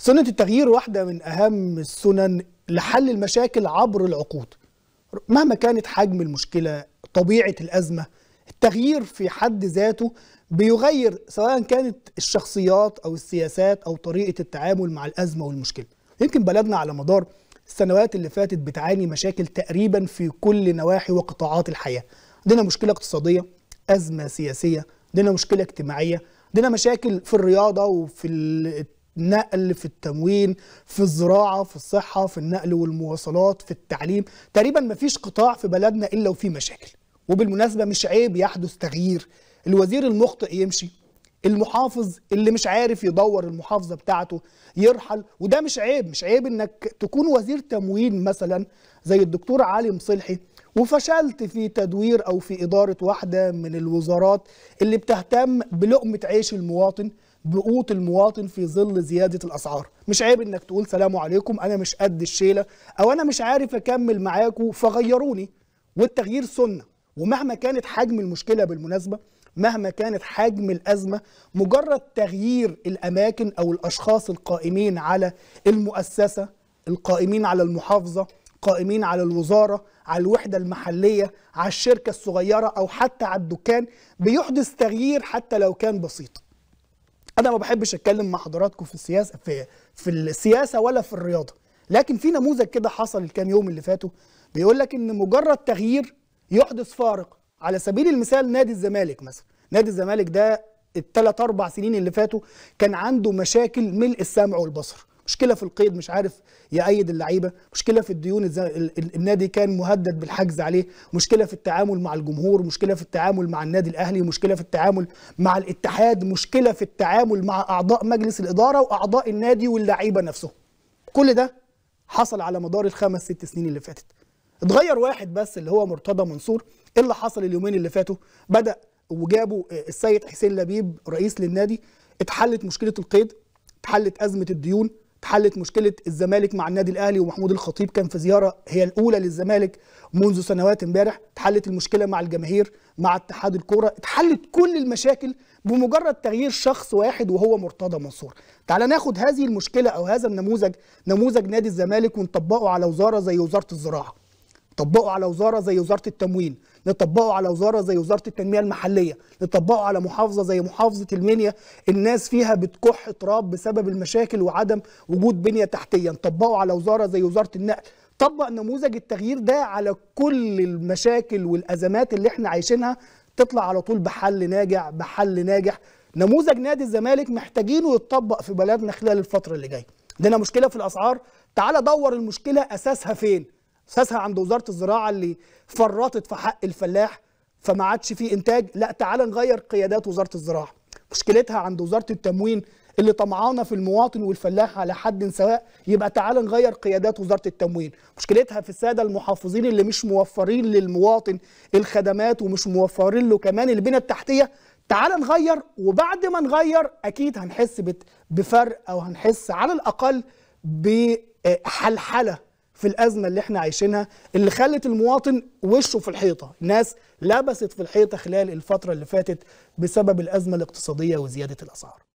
سنة التغيير واحدة من أهم السنن لحل المشاكل عبر العقود مهما كانت حجم المشكلة طبيعة الأزمة التغيير في حد ذاته بيغير سواء كانت الشخصيات أو السياسات أو طريقة التعامل مع الأزمة والمشكلة يمكن بلدنا على مدار السنوات اللي فاتت بتعاني مشاكل تقريبا في كل نواحي وقطاعات الحياة عندنا مشكلة اقتصادية أزمة سياسية عندنا مشكلة اجتماعية عندنا مشاكل في الرياضة وفي نقل في التموين في الزراعه في الصحه في النقل والمواصلات في التعليم تقريبا ما فيش قطاع في بلدنا الا وفيه مشاكل وبالمناسبه مش عيب يحدث تغيير الوزير المخطئ يمشي المحافظ اللي مش عارف يدور المحافظه بتاعته يرحل وده مش عيب مش عيب انك تكون وزير تموين مثلا زي الدكتور علي مصلحي وفشلت في تدوير او في اداره واحده من الوزارات اللي بتهتم بلقمه عيش المواطن بقوت المواطن في ظل زياده الاسعار مش عيب انك تقول سلام عليكم انا مش قد الشيله او انا مش عارف اكمل معاكم فغيروني والتغيير سنه ومهما كانت حجم المشكله بالمناسبه مهما كانت حجم الازمه مجرد تغيير الاماكن او الاشخاص القائمين على المؤسسه القائمين على المحافظه قائمين على الوزاره على الوحده المحليه على الشركه الصغيره او حتى على الدكان بيحدث تغيير حتى لو كان بسيط انا ما بحبش اتكلم مع حضراتكم في السياسه في في السياسه ولا في الرياضه لكن في نموذج كده حصل الكام يوم اللي فاتوا بيقول لك ان مجرد تغيير يحدث فارق على سبيل المثال نادي الزمالك مثلا نادي الزمالك ده الثلاث اربع سنين اللي فاتوا كان عنده مشاكل ملء السمع والبصر مشكله في القيد مش عارف يأيد اللعيبه مشكله في الديون النادي كان مهدد بالحجز عليه مشكله في التعامل مع الجمهور مشكله في التعامل مع النادي الاهلي مشكله في التعامل مع الاتحاد مشكله في التعامل مع اعضاء مجلس الاداره واعضاء النادي واللعيبه نفسهم كل ده حصل على مدار الخمس ست سنين اللي فاتت اتغير واحد بس اللي هو مرتضى منصور ايه اللي حصل اليومين اللي فاتوا بدا وجابوا آه، السيد حسين لبيب رئيس للنادي اتحلت مشكله القيد اتحلت ازمه الديون اتحلت مشكله الزمالك مع النادي الاهلي ومحمود الخطيب كان في زياره هي الاولى للزمالك منذ سنوات امبارح اتحلت المشكله مع الجماهير مع اتحاد الكوره اتحلت كل المشاكل بمجرد تغيير شخص واحد وهو مرتضى منصور تعال ناخد هذه المشكله او هذا النموذج نموذج نادي الزمالك ونطبقه على وزاره زي وزاره الزراعه نطبقه على وزاره زي وزاره التموين نطبقه على وزاره زي وزاره التنميه المحليه نطبقه على محافظه زي محافظه المنيا الناس فيها بتكح تراب بسبب المشاكل وعدم وجود بنيه تحتيه نطبقه على وزاره زي وزاره النقل طبق نموذج التغيير ده على كل المشاكل والازمات اللي احنا عايشينها تطلع على طول بحل ناجع بحل ناجح نموذج نادي الزمالك محتاجينه يتطبق في بلدنا خلال الفتره اللي جايه عندنا مشكله في الاسعار تعال دور المشكله اساسها فين اساسها عند وزاره الزراعه اللي فرطت في حق الفلاح فما عادش في انتاج لا تعال نغير قيادات وزاره الزراعه مشكلتها عند وزاره التموين اللي طمعانه في المواطن والفلاح على حد سواء يبقى تعال نغير قيادات وزاره التموين مشكلتها في الساده المحافظين اللي مش موفرين للمواطن الخدمات ومش موفرين له كمان البنيه التحتيه تعال نغير وبعد ما نغير اكيد هنحس بفرق او هنحس على الاقل بحلحله في الازمه اللي احنا عايشينها اللي خلت المواطن وشه في الحيطه، ناس لبست في الحيطه خلال الفتره اللي فاتت بسبب الازمه الاقتصاديه وزياده الاسعار.